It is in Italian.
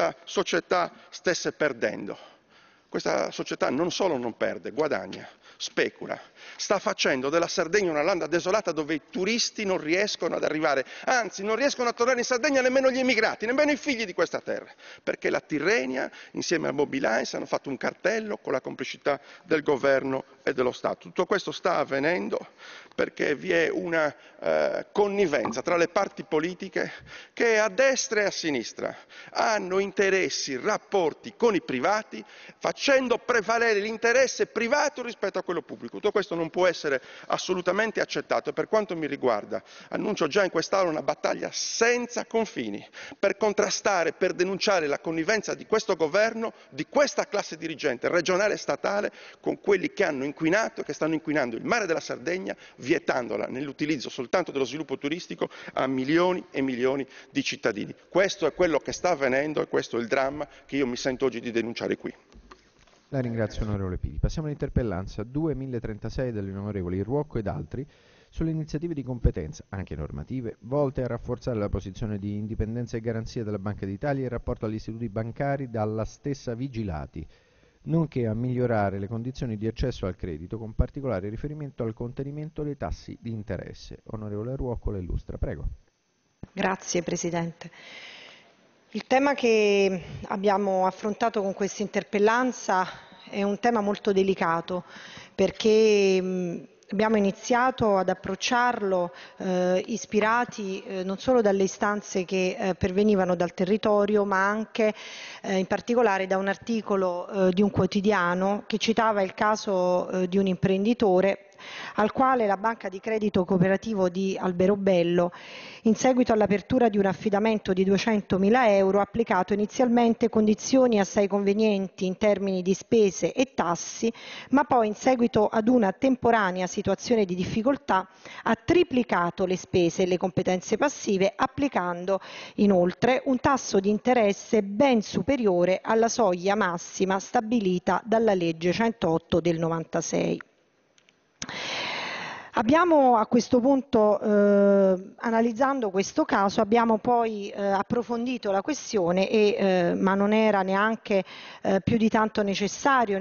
questa società stesse perdendo. Questa società non solo non perde, guadagna specula, sta facendo della Sardegna una landa desolata dove i turisti non riescono ad arrivare, anzi non riescono a tornare in Sardegna nemmeno gli immigrati, nemmeno i figli di questa terra, perché la Tirrenia insieme a Mobilines hanno fatto un cartello con la complicità del governo e dello Stato. Tutto questo sta avvenendo perché vi è una eh, connivenza tra le parti politiche che a destra e a sinistra hanno interessi, rapporti con i privati, facendo prevalere l'interesse privato rispetto a a quello pubblico. Tutto questo non può essere assolutamente accettato e per quanto mi riguarda annuncio già in quest'Aula una battaglia senza confini per contrastare, per denunciare la connivenza di questo governo, di questa classe dirigente regionale e statale con quelli che hanno inquinato e che stanno inquinando il mare della Sardegna vietandola nell'utilizzo soltanto dello sviluppo turistico a milioni e milioni di cittadini. Questo è quello che sta avvenendo e questo è il dramma che io mi sento oggi di denunciare qui. La ringrazio onorevole Piri. Passiamo all'interpellanza 2036 dell'onorevole Ruocco ed altri sulle iniziative di competenza, anche normative, volte a rafforzare la posizione di indipendenza e garanzia della Banca d'Italia in rapporto agli istituti bancari dalla stessa vigilati, nonché a migliorare le condizioni di accesso al credito con particolare riferimento al contenimento dei tassi di interesse. Onorevole Ruocco la illustra, prego. Grazie Presidente il tema che abbiamo affrontato con questa interpellanza è un tema molto delicato perché abbiamo iniziato ad approcciarlo eh, ispirati eh, non solo dalle istanze che eh, pervenivano dal territorio ma anche eh, in particolare da un articolo eh, di un quotidiano che citava il caso eh, di un imprenditore al quale la Banca di Credito Cooperativo di Alberobello, in seguito all'apertura di un affidamento di 200.000 euro, ha applicato inizialmente condizioni assai convenienti in termini di spese e tassi, ma poi in seguito ad una temporanea situazione di difficoltà ha triplicato le spese e le competenze passive applicando inoltre un tasso di interesse ben superiore alla soglia massima stabilita dalla legge 108 del 96. Abbiamo a questo punto, eh, analizzando questo caso, abbiamo poi eh, approfondito la questione, e, eh, ma non era neanche eh, più di tanto necessario